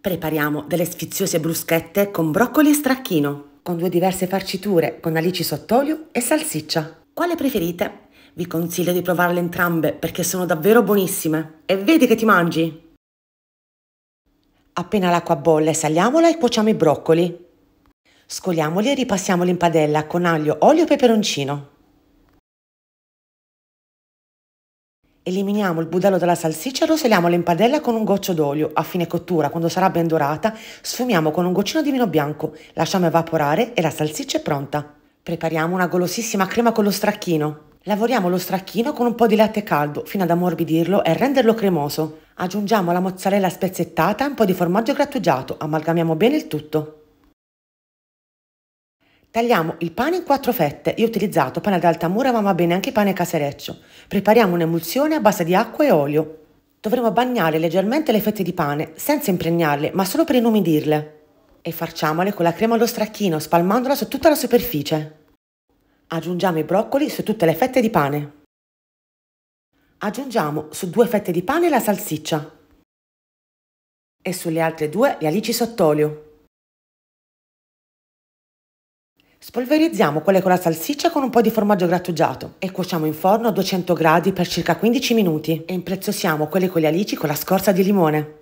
Prepariamo delle sfiziose bruschette con broccoli e stracchino, con due diverse farciture, con alici sott'olio e salsiccia. Quale preferite? Vi consiglio di provarle entrambe perché sono davvero buonissime. E vedi che ti mangi! Appena l'acqua bolle, saliamola e cuociamo i broccoli. Scoliamoli e ripassiamoli in padella con aglio, olio e peperoncino. Eliminiamo il budello dalla salsiccia e rosoliamola in padella con un goccio d'olio. A fine cottura, quando sarà ben dorata, sfumiamo con un goccino di vino bianco, lasciamo evaporare e la salsiccia è pronta. Prepariamo una golosissima crema con lo stracchino. Lavoriamo lo stracchino con un po' di latte caldo fino ad ammorbidirlo e renderlo cremoso. Aggiungiamo la mozzarella spezzettata e un po' di formaggio grattugiato, amalgamiamo bene il tutto. Tagliamo il pane in quattro fette. Io ho utilizzato pane ad alta mura, ma va bene anche pane casereccio. Prepariamo un'emulsione a base di acqua e olio. Dovremo bagnare leggermente le fette di pane, senza impregnarle, ma solo per inumidirle. E facciamole con la crema allo stracchino, spalmandola su tutta la superficie. Aggiungiamo i broccoli su tutte le fette di pane. Aggiungiamo su due fette di pane la salsiccia e sulle altre due le alici sott'olio. Spolverizziamo quelle con la salsiccia con un po' di formaggio grattugiato e cuociamo in forno a 200 gradi per circa 15 minuti e impreziosiamo quelle con le alici con la scorza di limone.